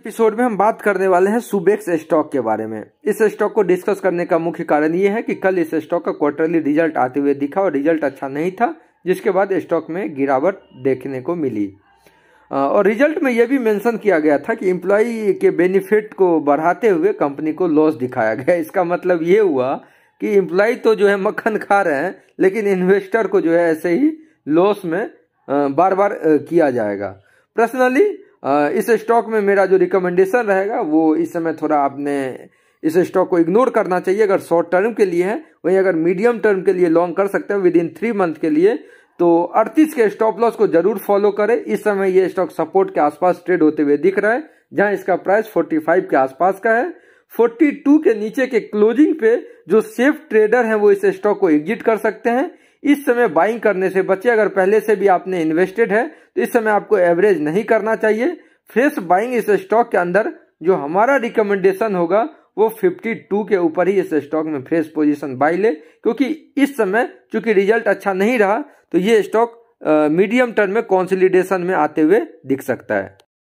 episode में हम बात करने वाले हैं सुबेक्स स्टॉक के बारे में इस स्टॉक को डिस्कस करने का मुख्य कारण ये है कि कल इस स्टॉक का क्वार्टरली रिजल्ट आते हुए दिखा और रिजल्ट अच्छा नहीं था जिसके बाद स्टॉक में गिरावट देखने को मिली और रिजल्ट में यह भी मेंशन किया गया था कि इम्प्लॉई के बेनिफिट को बढ़ाते हुए कंपनी को लॉस दिखाया गया इसका मतलब ये हुआ कि इम्प्लॉय तो जो है मक्खन खा रहे हैं लेकिन इन्वेस्टर को जो है ऐसे ही लॉस में बार बार किया जाएगा पर्सनली इस स्टॉक में मेरा जो रिकमेंडेशन रहेगा वो इस समय थोड़ा आपने इस स्टॉक को इग्नोर करना चाहिए अगर शॉर्ट टर्म के लिए है वहीं अगर मीडियम टर्म के लिए लॉन्ग कर सकते हैं विद इन थ्री मंथ के लिए तो 38 के स्टॉप लॉस को जरूर फॉलो करें इस समय ये स्टॉक सपोर्ट के आसपास ट्रेड होते हुए दिख रहा है जहां इसका प्राइस 45 के आसपास का है 42 के नीचे के क्लोजिंग पे जो सेफ ट्रेडर हैं वो इस स्टॉक को एग्जिट कर सकते हैं इस समय बाइंग करने से बचे अगर पहले से भी आपने इन्वेस्टेड है तो इस समय आपको एवरेज नहीं करना चाहिए फ्रेश बाइंग इस स्टॉक के अंदर जो हमारा रिकमेंडेशन होगा वो 52 के ऊपर ही इस स्टॉक में फ्रेश पोजीशन बाई ले क्योंकि इस समय चूंकि रिजल्ट अच्छा नहीं रहा तो ये स्टॉक मीडियम टर्म में कॉन्सिलिडेशन में आते हुए दिख सकता है